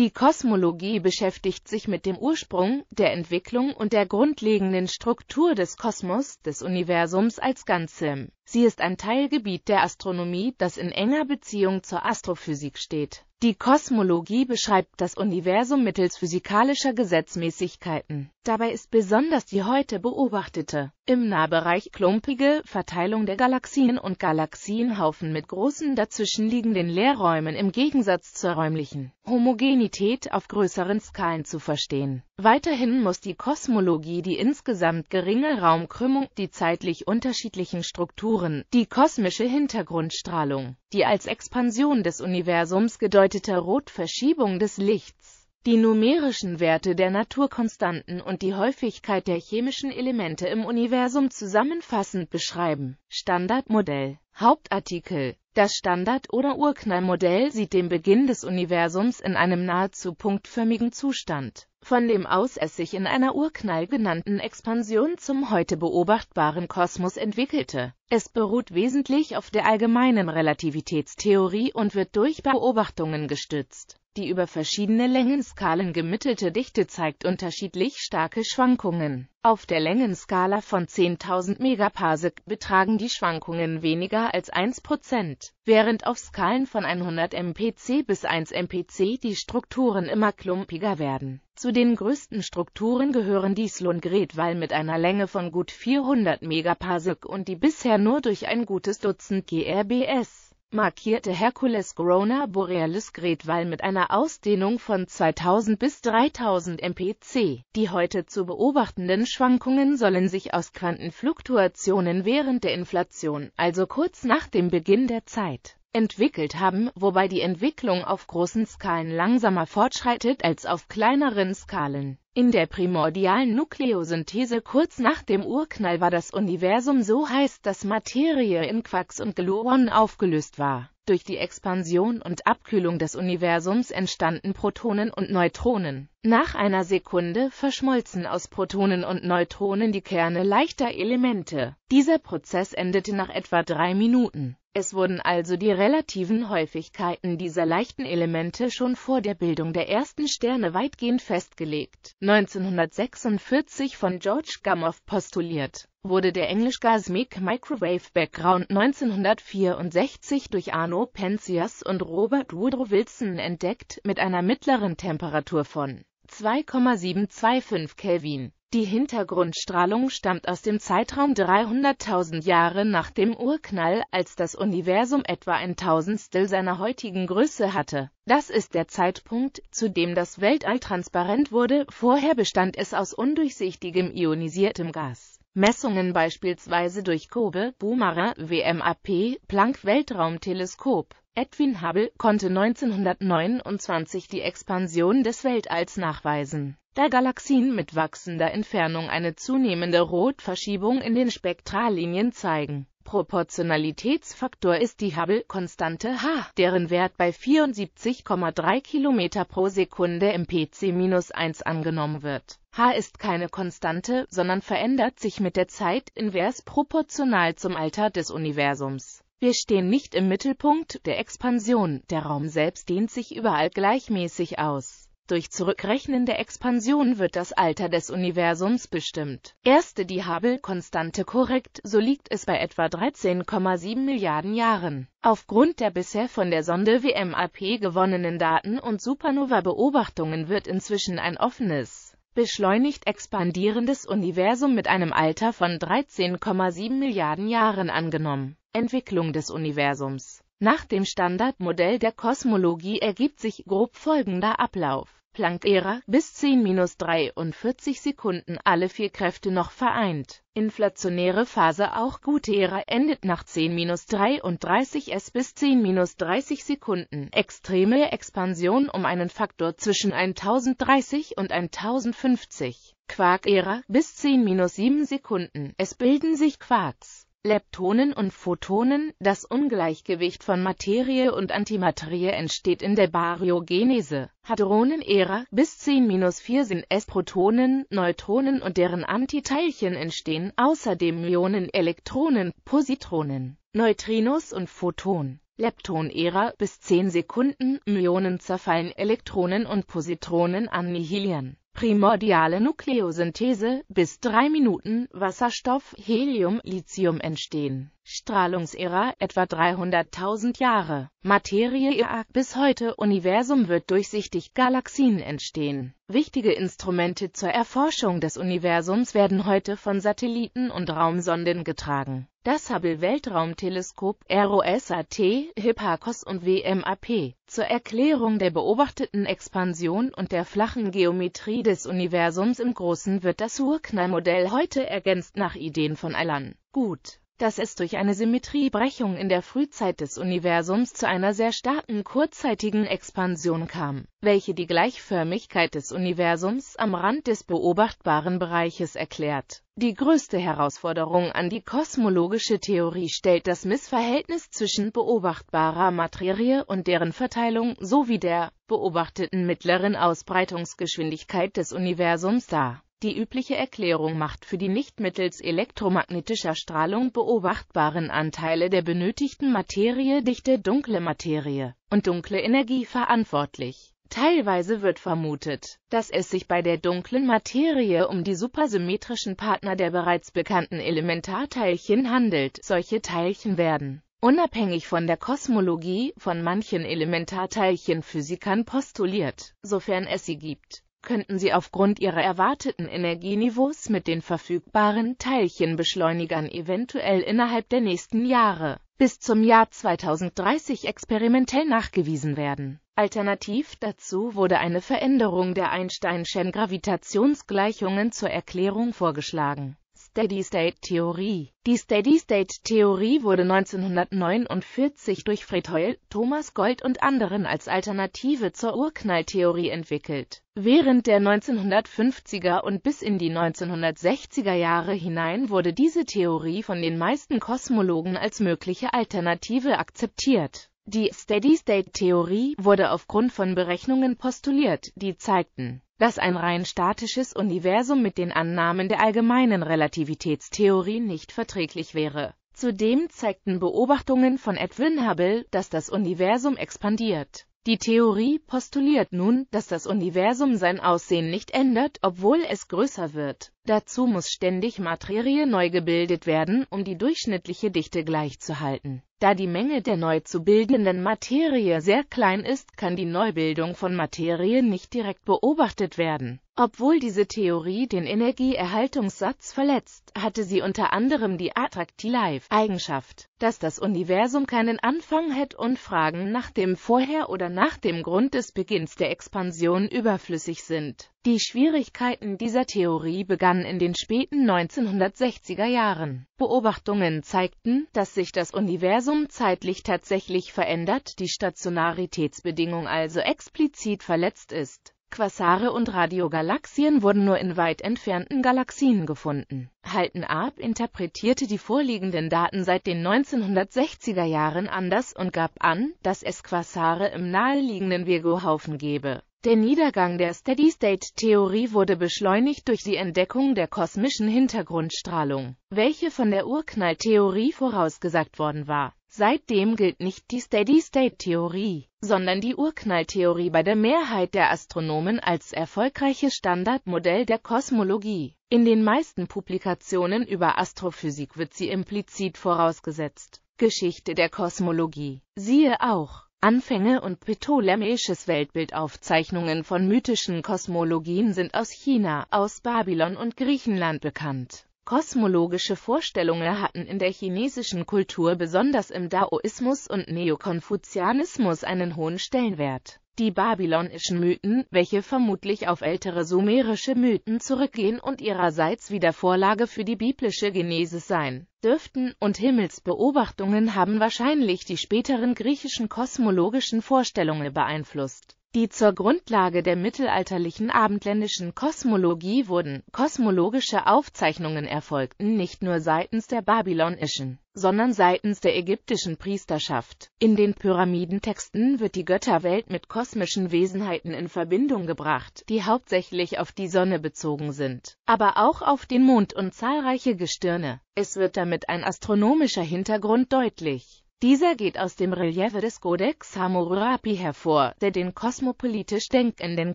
Die Kosmologie beschäftigt sich mit dem Ursprung, der Entwicklung und der grundlegenden Struktur des Kosmos, des Universums als Ganzem. Sie ist ein Teilgebiet der Astronomie, das in enger Beziehung zur Astrophysik steht die Kosmologie beschreibt das Universum mittels physikalischer Gesetzmäßigkeiten. Dabei ist besonders die heute beobachtete, im Nahbereich klumpige Verteilung der Galaxien und Galaxienhaufen mit großen dazwischenliegenden Leerräumen im Gegensatz zur räumlichen Homogenität auf größeren Skalen zu verstehen Weiterhin muss die Kosmologie die insgesamt geringe Raumkrümmung, die zeitlich unterschiedlichen Strukturen, die kosmische Hintergrundstrahlung, die als Expansion des Universums gedeutete Rotverschiebung des Lichts, die numerischen Werte der Naturkonstanten und die Häufigkeit der chemischen Elemente im Universum zusammenfassend beschreiben. Standardmodell Hauptartikel das Standard- oder Urknallmodell sieht den Beginn des Universums in einem nahezu punktförmigen Zustand von dem aus es sich in einer Urknall genannten Expansion zum heute beobachtbaren Kosmos entwickelte. Es beruht wesentlich auf der allgemeinen Relativitätstheorie und wird durch Beobachtungen gestützt die über verschiedene Längenskalen gemittelte Dichte zeigt unterschiedlich starke Schwankungen. Auf der Längenskala von 10.000 Megaparsec betragen die Schwankungen weniger als 1%, während auf Skalen von 100 MPC bis 1 MPC die Strukturen immer klumpiger werden. Zu den größten Strukturen gehören die Slungretwal mit einer Länge von gut 400 Megaparsec und die bisher nur durch ein gutes Dutzend GRBS markierte Hercules Grona Borealis Gretwal mit einer Ausdehnung von 2000 bis 3000 mpc. Die heute zu beobachtenden Schwankungen sollen sich aus Quantenfluktuationen während der Inflation, also kurz nach dem Beginn der Zeit, entwickelt haben, wobei die Entwicklung auf großen Skalen langsamer fortschreitet als auf kleineren Skalen. In der primordialen Nukleosynthese kurz nach dem Urknall war das Universum so heiß, dass Materie in Quarks und Gluonen aufgelöst war. Durch die Expansion und Abkühlung des Universums entstanden Protonen und Neutronen. Nach einer Sekunde verschmolzen aus Protonen und Neutronen die Kerne leichter Elemente. Dieser Prozess endete nach etwa drei Minuten. Es wurden also die relativen Häufigkeiten dieser leichten Elemente schon vor der Bildung der ersten Sterne weitgehend festgelegt. 1946 von George Gamow postuliert, wurde der englisch Gasmic Microwave Background 1964 durch Arno Penzias und Robert Woodrow Wilson entdeckt, mit einer mittleren Temperatur von 2,725 Kelvin. Die Hintergrundstrahlung stammt aus dem Zeitraum 300.000 Jahre nach dem Urknall, als das Universum etwa ein Tausendstel seiner heutigen Größe hatte. Das ist der Zeitpunkt, zu dem das Weltall transparent wurde, vorher bestand es aus undurchsichtigem ionisiertem Gas. Messungen beispielsweise durch Kobe, Boomerer, WMAP, Planck Weltraumteleskop. Edwin Hubble konnte 1929 die Expansion des Weltalls nachweisen, da Galaxien mit wachsender Entfernung eine zunehmende Rotverschiebung in den Spektrallinien zeigen Proportionalitätsfaktor ist die Hubble-Konstante h, deren Wert bei 74,3 km pro Sekunde im pc-1 angenommen wird. h ist keine Konstante, sondern verändert sich mit der Zeit invers proportional zum Alter des Universums. Wir stehen nicht im Mittelpunkt der Expansion, der Raum selbst dehnt sich überall gleichmäßig aus. Durch Zurückrechnen der Expansion wird das Alter des Universums bestimmt. Erste die Hubble-Konstante korrekt, so liegt es bei etwa 13,7 Milliarden Jahren. Aufgrund der bisher von der Sonde WMAP gewonnenen Daten und Supernova-Beobachtungen wird inzwischen ein offenes, beschleunigt expandierendes Universum mit einem Alter von 13,7 Milliarden Jahren angenommen. Entwicklung des Universums Nach dem Standardmodell der Kosmologie ergibt sich grob folgender Ablauf. Planck Ära bis 10-43 Sekunden alle vier Kräfte noch vereint. Inflationäre Phase auch gute Ära endet nach 10-33 s bis 10-30 Sekunden. Extreme Expansion um einen Faktor zwischen 1030 und 1050. Quark-Ära bis 10-7 Sekunden. Es bilden sich Quarks. Leptonen und Photonen, das Ungleichgewicht von Materie und Antimaterie entsteht in der Baryogenese. Hadronen Ära bis 10-4 sind es Protonen, Neutronen und deren Antiteilchen entstehen außerdem Myonen, Elektronen, Positronen, Neutrinos und Photonen. Lepton-Ära bis 10 Sekunden, Myonen zerfallen, Elektronen und Positronen annihilieren primordiale Nukleosynthese, bis 3 Minuten Wasserstoff, Helium, Lithium entstehen Strahlungsära etwa 300.000 Jahre, Materie bis heute Universum wird durchsichtig, Galaxien entstehen. Wichtige Instrumente zur Erforschung des Universums werden heute von Satelliten und Raumsonden getragen. Das Hubble-Weltraumteleskop ROSAT, Hipparcos und WMAP. Zur Erklärung der beobachteten Expansion und der flachen Geometrie des Universums im Großen wird das Urknallmodell heute ergänzt nach Ideen von Alan. Gut dass es durch eine Symmetriebrechung in der Frühzeit des Universums zu einer sehr starken kurzzeitigen Expansion kam, welche die Gleichförmigkeit des Universums am Rand des beobachtbaren Bereiches erklärt. Die größte Herausforderung an die kosmologische Theorie stellt das Missverhältnis zwischen beobachtbarer Materie und deren Verteilung sowie der beobachteten mittleren Ausbreitungsgeschwindigkeit des Universums dar. Die übliche Erklärung macht für die nicht mittels elektromagnetischer Strahlung beobachtbaren Anteile der benötigten Materie dichte dunkle Materie und dunkle Energie verantwortlich. Teilweise wird vermutet, dass es sich bei der dunklen Materie um die supersymmetrischen Partner der bereits bekannten Elementarteilchen handelt. Solche Teilchen werden unabhängig von der Kosmologie von manchen Elementarteilchenphysikern postuliert, sofern es sie gibt könnten sie aufgrund ihrer erwarteten Energieniveaus mit den verfügbaren Teilchenbeschleunigern eventuell innerhalb der nächsten Jahre bis zum Jahr 2030 experimentell nachgewiesen werden. Alternativ dazu wurde eine Veränderung der Einsteinschen Gravitationsgleichungen zur Erklärung vorgeschlagen Steady-State-Theorie. Die Steady-State-Theorie wurde 1949 durch Fred Hoyle, Thomas Gold und anderen als Alternative zur Urknalltheorie entwickelt. Während der 1950er und bis in die 1960er Jahre hinein wurde diese Theorie von den meisten Kosmologen als mögliche Alternative akzeptiert. Die Steady-State-Theorie wurde aufgrund von Berechnungen postuliert, die zeigten, dass ein rein statisches Universum mit den Annahmen der allgemeinen Relativitätstheorie nicht verträglich wäre. Zudem zeigten Beobachtungen von Edwin Hubble, dass das Universum expandiert. Die Theorie postuliert nun, dass das Universum sein Aussehen nicht ändert, obwohl es größer wird. Dazu muss ständig Materie neu gebildet werden, um die durchschnittliche Dichte gleichzuhalten. Da die Menge der neu zu bildenden Materie sehr klein ist, kann die Neubildung von Materie nicht direkt beobachtet werden. Obwohl diese Theorie den Energieerhaltungssatz verletzt, hatte sie unter anderem die attractive eigenschaft dass das Universum keinen Anfang hat und Fragen nach dem Vorher oder nach dem Grund des Beginns der Expansion überflüssig sind. Die Schwierigkeiten dieser Theorie begannen begannen in den späten 1960er Jahren. Beobachtungen zeigten, dass sich das Universum zeitlich tatsächlich verändert, die Stationaritätsbedingung also explizit verletzt ist. Quasare und Radiogalaxien wurden nur in weit entfernten Galaxien gefunden. Halten Arp interpretierte die vorliegenden Daten seit den 1960er Jahren anders und gab an, dass es Quasare im naheliegenden Virgo-Haufen gebe. Der Niedergang der Steady-State-Theorie wurde beschleunigt durch die Entdeckung der kosmischen Hintergrundstrahlung, welche von der Urknalltheorie vorausgesagt worden war. Seitdem gilt nicht die Steady-State-Theorie, sondern die Urknalltheorie bei der Mehrheit der Astronomen als erfolgreiches Standardmodell der Kosmologie. In den meisten Publikationen über Astrophysik wird sie implizit vorausgesetzt. Geschichte der Kosmologie. Siehe auch Anfänge und ptolemäisches Weltbildaufzeichnungen von mythischen Kosmologien sind aus China, aus Babylon und Griechenland bekannt. Kosmologische Vorstellungen hatten in der chinesischen Kultur besonders im Daoismus und Neokonfuzianismus einen hohen Stellenwert die babylonischen Mythen, welche vermutlich auf ältere sumerische Mythen zurückgehen und ihrerseits wieder Vorlage für die biblische Genesis sein dürften, und Himmelsbeobachtungen haben wahrscheinlich die späteren griechischen kosmologischen Vorstellungen beeinflusst die zur Grundlage der mittelalterlichen abendländischen Kosmologie wurden. Kosmologische Aufzeichnungen erfolgten nicht nur seitens der babylonischen, sondern seitens der ägyptischen Priesterschaft. In den Pyramidentexten wird die Götterwelt mit kosmischen Wesenheiten in Verbindung gebracht, die hauptsächlich auf die Sonne bezogen sind, aber auch auf den Mond und zahlreiche Gestirne. Es wird damit ein astronomischer Hintergrund deutlich dieser geht aus dem Relief des Codex Hammurapi hervor, der den kosmopolitisch denkenden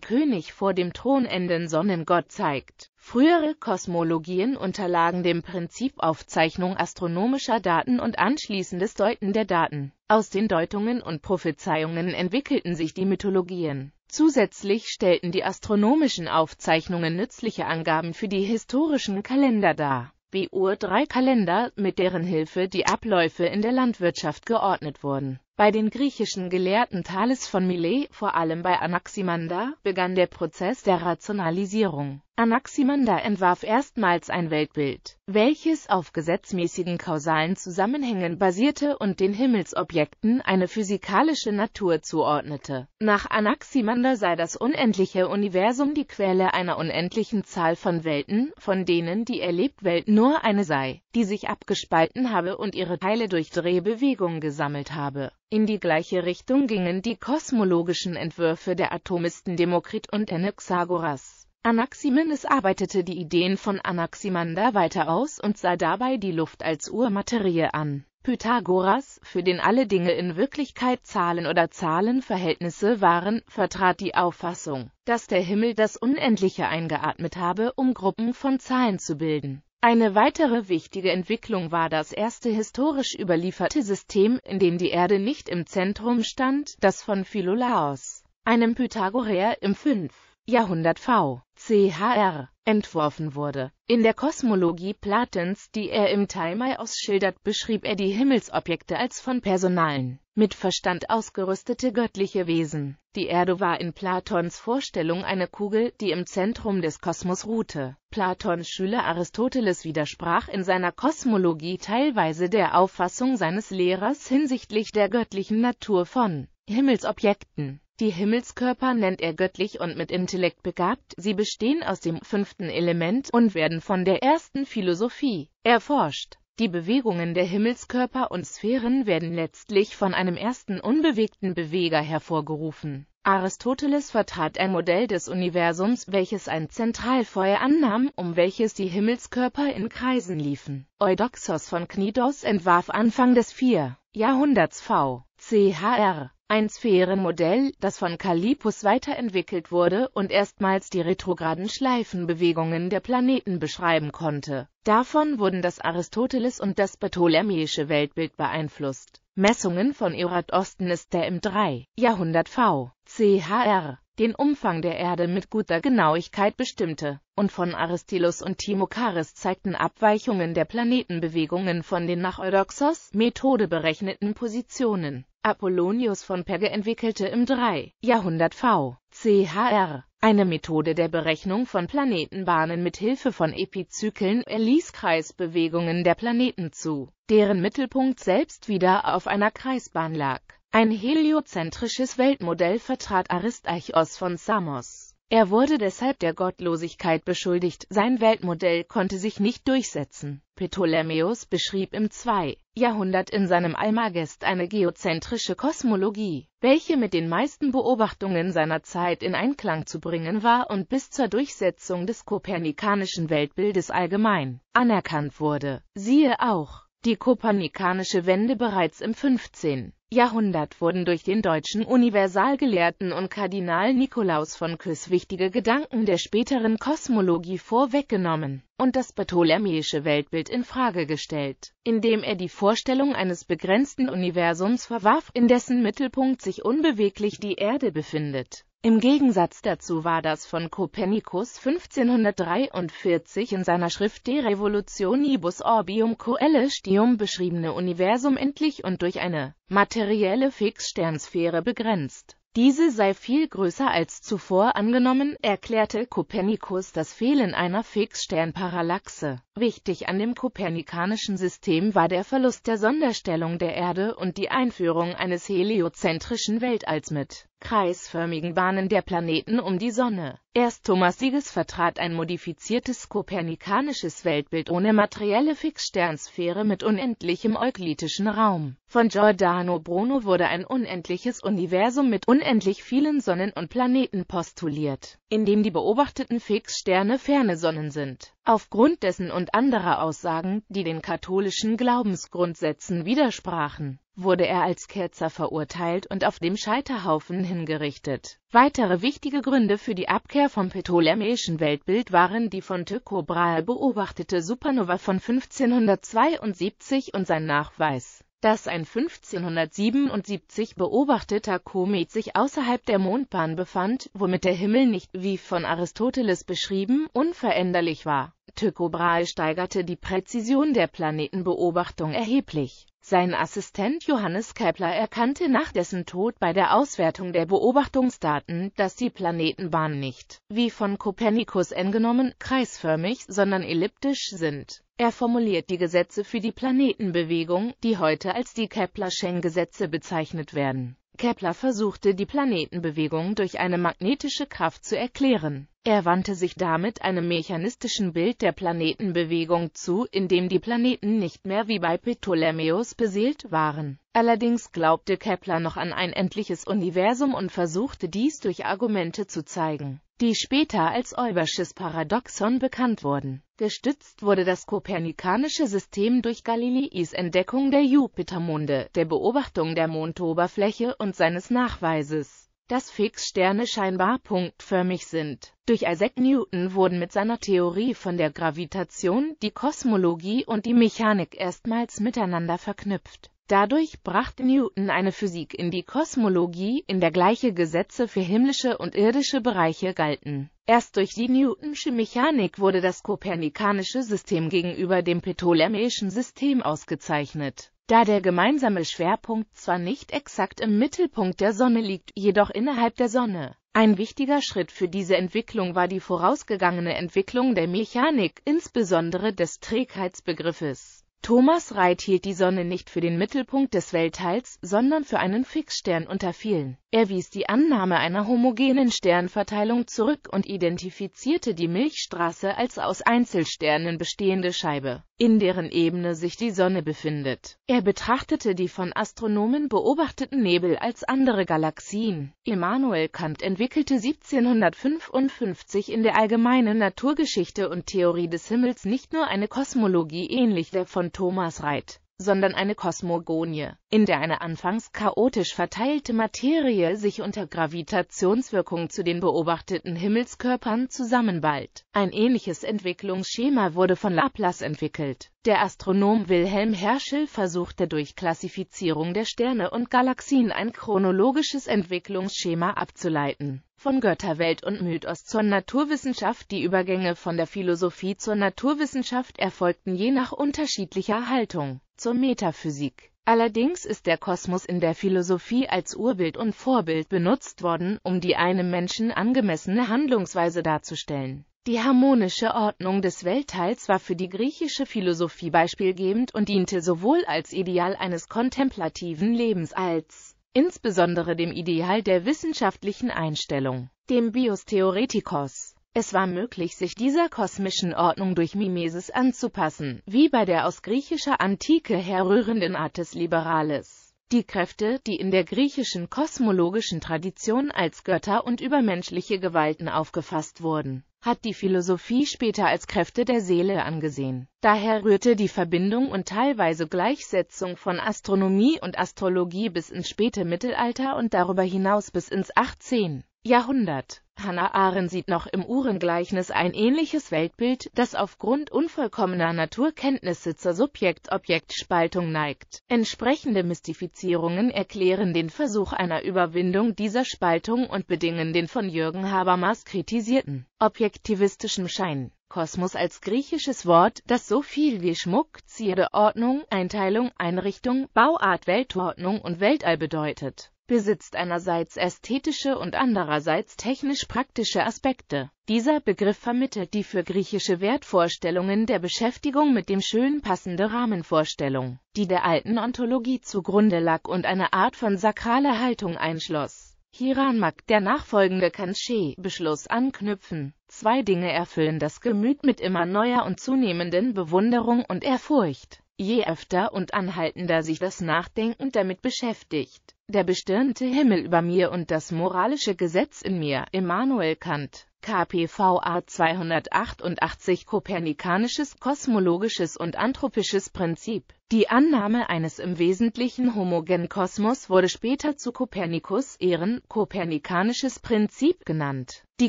König vor dem thronenden Sonnengott zeigt. Frühere Kosmologien unterlagen dem Prinzip Aufzeichnung astronomischer Daten und anschließendes Deuten der Daten. Aus den Deutungen und Prophezeiungen entwickelten sich die Mythologien. Zusätzlich stellten die astronomischen Aufzeichnungen nützliche Angaben für die historischen Kalender dar BUR drei Kalender, mit deren Hilfe die Abläufe in der Landwirtschaft geordnet wurden bei den griechischen Gelehrten Thales von Milet, vor allem bei Anaximander, begann der Prozess der Rationalisierung. Anaximander entwarf erstmals ein Weltbild, welches auf gesetzmäßigen kausalen Zusammenhängen basierte und den Himmelsobjekten eine physikalische Natur zuordnete. Nach Anaximander sei das unendliche Universum die Quelle einer unendlichen Zahl von Welten, von denen die Erlebtwelt nur eine sei, die sich abgespalten habe und ihre Teile durch Drehbewegung gesammelt habe. In die gleiche Richtung gingen die kosmologischen Entwürfe der Atomisten Demokrit und Anaxagoras. Anaximenes arbeitete die Ideen von Anaximander weiter aus und sah dabei die Luft als Urmaterie an. Pythagoras, für den alle Dinge in Wirklichkeit Zahlen oder Zahlenverhältnisse waren, vertrat die Auffassung, dass der Himmel das Unendliche eingeatmet habe, um Gruppen von Zahlen zu bilden. Eine weitere wichtige Entwicklung war das erste historisch überlieferte System, in dem die Erde nicht im Zentrum stand, das von Philolaos, einem Pythagoreer im 5. Jahrhundert v. CHR entworfen wurde. In der Kosmologie Platens, die er im Talmai ausschildert, beschrieb er die Himmelsobjekte als von personalen mit Verstand ausgerüstete göttliche Wesen. Die Erde war in Platons Vorstellung eine Kugel, die im Zentrum des Kosmos ruhte. Platons Schüler Aristoteles widersprach in seiner Kosmologie teilweise der Auffassung seines Lehrers hinsichtlich der göttlichen Natur von Himmelsobjekten. Die Himmelskörper nennt er göttlich und mit Intellekt begabt, sie bestehen aus dem fünften Element und werden von der ersten Philosophie erforscht. Die Bewegungen der Himmelskörper und Sphären werden letztlich von einem ersten unbewegten Beweger hervorgerufen. Aristoteles vertrat ein Modell des Universums, welches ein Zentralfeuer annahm, um welches die Himmelskörper in Kreisen liefen. Eudoxos von Knidos entwarf Anfang des 4. Jahrhunderts v. CHR. Ein Sphärenmodell, das von Kallippus weiterentwickelt wurde und erstmals die retrograden Schleifenbewegungen der Planeten beschreiben konnte. Davon wurden das Aristoteles und das ptolemäische Weltbild beeinflusst. Messungen von ist der im 3. Jahrhundert V. CHR den Umfang der Erde mit guter Genauigkeit bestimmte, und von Aristilos und Timocharis zeigten Abweichungen der Planetenbewegungen von den nach Eudoxos Methode berechneten Positionen. Apollonius von Perge entwickelte im 3. Jahrhundert v. CHR eine Methode der Berechnung von Planetenbahnen mit Hilfe von Epizyklen er ließ Kreisbewegungen der Planeten zu, deren Mittelpunkt selbst wieder auf einer Kreisbahn lag. Ein heliozentrisches Weltmodell vertrat Aristarchos von Samos. Er wurde deshalb der Gottlosigkeit beschuldigt, sein Weltmodell konnte sich nicht durchsetzen. Ptolemäus beschrieb im 2. Jahrhundert in seinem Almagest eine geozentrische Kosmologie, welche mit den meisten Beobachtungen seiner Zeit in Einklang zu bringen war und bis zur Durchsetzung des kopernikanischen Weltbildes allgemein anerkannt wurde. Siehe auch die kopernikanische Wende bereits im 15. Jahrhundert wurden durch den deutschen Universalgelehrten und Kardinal Nikolaus von Küss wichtige Gedanken der späteren Kosmologie vorweggenommen und das ptolemäische Weltbild in Frage gestellt, indem er die Vorstellung eines begrenzten Universums verwarf, in dessen Mittelpunkt sich unbeweglich die Erde befindet im Gegensatz dazu war das von Copernicus 1543 in seiner Schrift De Revolutionibus Orbium Coelestium beschriebene Universum endlich und durch eine materielle Fixsternsphäre begrenzt. Diese sei viel größer als zuvor angenommen, erklärte Kopernikus das Fehlen einer Fixsternparallaxe. Wichtig an dem kopernikanischen System war der Verlust der Sonderstellung der Erde und die Einführung eines heliozentrischen Weltalls mit kreisförmigen Bahnen der Planeten um die Sonne. Erst Thomas Sieges vertrat ein modifiziertes kopernikanisches Weltbild ohne materielle Fixsternsphäre mit unendlichem euklidischen Raum. Von Giordano Bruno wurde ein unendliches Universum mit unendlich vielen Sonnen und Planeten postuliert, in dem die beobachteten Fixsterne ferne Sonnen sind aufgrund dessen und anderer Aussagen, die den katholischen Glaubensgrundsätzen widersprachen, wurde er als Ketzer verurteilt und auf dem Scheiterhaufen hingerichtet. Weitere wichtige Gründe für die Abkehr vom ptolemäischen Weltbild waren die von Tycho Brahe beobachtete Supernova von 1572 und sein Nachweis dass ein 1577 beobachteter Komet sich außerhalb der Mondbahn befand, womit der Himmel nicht, wie von Aristoteles beschrieben, unveränderlich war. Tycho Brahe steigerte die Präzision der Planetenbeobachtung erheblich. Sein Assistent Johannes Kepler erkannte nach dessen Tod bei der Auswertung der Beobachtungsdaten, dass die Planetenbahnen nicht, wie von Kopernikus angenommen, kreisförmig, sondern elliptisch sind er formuliert die Gesetze für die Planetenbewegung, die heute als die Kepler-Schen-Gesetze bezeichnet werden. Kepler versuchte die Planetenbewegung durch eine magnetische Kraft zu erklären. Er wandte sich damit einem mechanistischen Bild der Planetenbewegung zu, in dem die Planeten nicht mehr wie bei Ptolemäus beseelt waren. Allerdings glaubte Kepler noch an ein endliches Universum und versuchte dies durch Argumente zu zeigen, die später als Eubersches Paradoxon bekannt wurden. Gestützt wurde das kopernikanische System durch Galileis Entdeckung der Jupitermonde, der Beobachtung der Mondoberfläche und seines Nachweises, dass Fixsterne scheinbar punktförmig sind. Durch Isaac Newton wurden mit seiner Theorie von der Gravitation die Kosmologie und die Mechanik erstmals miteinander verknüpft. Dadurch brachte Newton eine Physik in die Kosmologie, in der gleiche Gesetze für himmlische und irdische Bereiche galten. Erst durch die Newtonsche Mechanik wurde das kopernikanische System gegenüber dem ptolemäischen System ausgezeichnet. Da der gemeinsame Schwerpunkt zwar nicht exakt im Mittelpunkt der Sonne liegt, jedoch innerhalb der Sonne. Ein wichtiger Schritt für diese Entwicklung war die vorausgegangene Entwicklung der Mechanik, insbesondere des Trägheitsbegriffes. Thomas Reid hielt die Sonne nicht für den Mittelpunkt des Weltteils, sondern für einen Fixstern unter vielen. Er wies die Annahme einer homogenen Sternverteilung zurück und identifizierte die Milchstraße als aus Einzelsternen bestehende Scheibe in deren Ebene sich die Sonne befindet. Er betrachtete die von Astronomen beobachteten Nebel als andere Galaxien. Immanuel Kant entwickelte 1755 in der allgemeinen Naturgeschichte und Theorie des Himmels nicht nur eine Kosmologie ähnlich der von Thomas Reid, sondern eine Kosmogonie, in der eine anfangs chaotisch verteilte Materie sich unter Gravitationswirkung zu den beobachteten Himmelskörpern zusammenballt. Ein ähnliches Entwicklungsschema wurde von Laplace entwickelt. Der Astronom Wilhelm Herschel versuchte durch Klassifizierung der Sterne und Galaxien ein chronologisches Entwicklungsschema abzuleiten von Götterwelt und Mythos zur Naturwissenschaft Die Übergänge von der Philosophie zur Naturwissenschaft erfolgten je nach unterschiedlicher Haltung zur Metaphysik. Allerdings ist der Kosmos in der Philosophie als Urbild und Vorbild benutzt worden, um die einem Menschen angemessene Handlungsweise darzustellen. Die harmonische Ordnung des Weltteils war für die griechische Philosophie beispielgebend und diente sowohl als Ideal eines kontemplativen Lebens als insbesondere dem Ideal der wissenschaftlichen Einstellung, dem Bios Theoreticos. Es war möglich, sich dieser kosmischen Ordnung durch Mimesis anzupassen, wie bei der aus griechischer Antike herrührenden Artes Liberales. Die Kräfte, die in der griechischen kosmologischen Tradition als Götter und übermenschliche Gewalten aufgefasst wurden, hat die Philosophie später als Kräfte der Seele angesehen. Daher rührte die Verbindung und teilweise Gleichsetzung von Astronomie und Astrologie bis ins späte Mittelalter und darüber hinaus bis ins 18. Jahrhundert. Hannah Arendt sieht noch im Uhrengleichnis ein ähnliches Weltbild, das aufgrund unvollkommener Naturkenntnisse zur Subjekt-Objekt-Spaltung neigt. Entsprechende Mystifizierungen erklären den Versuch einer Überwindung dieser Spaltung und bedingen den von Jürgen Habermas kritisierten objektivistischen Schein. Kosmos als griechisches Wort, das so viel wie Schmuck, Zierde, Ordnung, Einteilung, Einrichtung, Bauart, Weltordnung und Weltall bedeutet besitzt einerseits ästhetische und andererseits technisch praktische Aspekte. Dieser Begriff vermittelt die für griechische Wertvorstellungen der Beschäftigung mit dem Schön passende Rahmenvorstellung, die der alten Ontologie zugrunde lag und eine Art von sakraler Haltung einschloss. Hieran mag der nachfolgende Kanché-Beschluss anknüpfen. Zwei Dinge erfüllen das Gemüt mit immer neuer und zunehmenden Bewunderung und Ehrfurcht. Je öfter und anhaltender sich das Nachdenken damit beschäftigt, der bestirnte Himmel über mir und das moralische Gesetz in mir, Immanuel Kant, KPVA 288 Kopernikanisches kosmologisches und anthropisches Prinzip. Die Annahme eines im Wesentlichen homogenen Kosmos wurde später zu Kopernikus Ehren Kopernikanisches Prinzip genannt. Die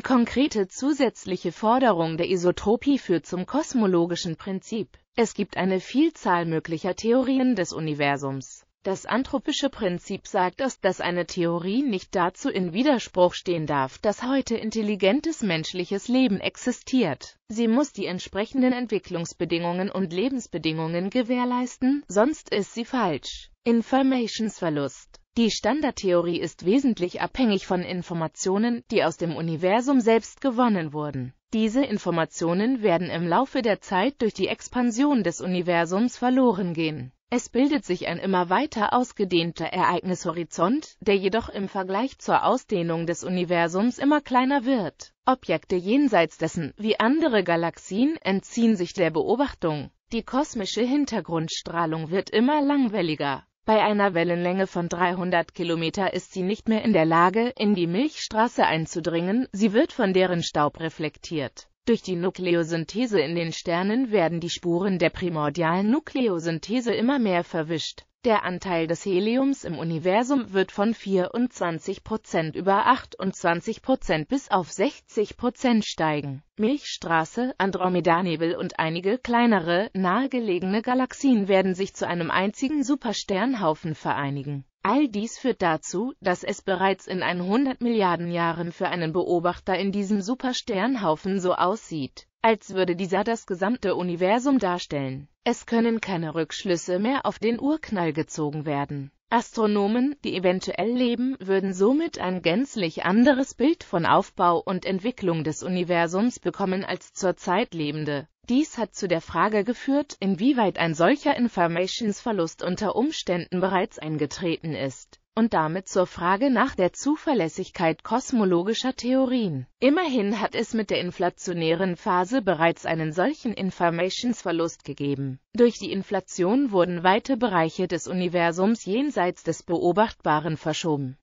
konkrete zusätzliche Forderung der Isotropie führt zum kosmologischen Prinzip. Es gibt eine Vielzahl möglicher Theorien des Universums. Das anthropische Prinzip sagt es, dass eine Theorie nicht dazu in Widerspruch stehen darf, dass heute intelligentes menschliches Leben existiert. Sie muss die entsprechenden Entwicklungsbedingungen und Lebensbedingungen gewährleisten, sonst ist sie falsch. Informationsverlust Die Standardtheorie ist wesentlich abhängig von Informationen, die aus dem Universum selbst gewonnen wurden. Diese Informationen werden im Laufe der Zeit durch die Expansion des Universums verloren gehen. Es bildet sich ein immer weiter ausgedehnter Ereignishorizont, der jedoch im Vergleich zur Ausdehnung des Universums immer kleiner wird. Objekte jenseits dessen, wie andere Galaxien, entziehen sich der Beobachtung. Die kosmische Hintergrundstrahlung wird immer langwelliger. Bei einer Wellenlänge von 300 Kilometer ist sie nicht mehr in der Lage, in die Milchstraße einzudringen, sie wird von deren Staub reflektiert. Durch die Nukleosynthese in den Sternen werden die Spuren der primordialen Nukleosynthese immer mehr verwischt. Der Anteil des Heliums im Universum wird von 24% über 28% bis auf 60% steigen. Milchstraße, Andromedanebel und einige kleinere, nahegelegene Galaxien werden sich zu einem einzigen Supersternhaufen vereinigen. All dies führt dazu, dass es bereits in 100 Milliarden Jahren für einen Beobachter in diesem Supersternhaufen so aussieht als würde dieser das gesamte Universum darstellen. Es können keine Rückschlüsse mehr auf den Urknall gezogen werden. Astronomen, die eventuell leben, würden somit ein gänzlich anderes Bild von Aufbau und Entwicklung des Universums bekommen als zurzeit Lebende. Dies hat zu der Frage geführt, inwieweit ein solcher Informationsverlust unter Umständen bereits eingetreten ist und damit zur Frage nach der Zuverlässigkeit kosmologischer Theorien. Immerhin hat es mit der inflationären Phase bereits einen solchen Informationsverlust gegeben. Durch die Inflation wurden weite Bereiche des Universums jenseits des Beobachtbaren verschoben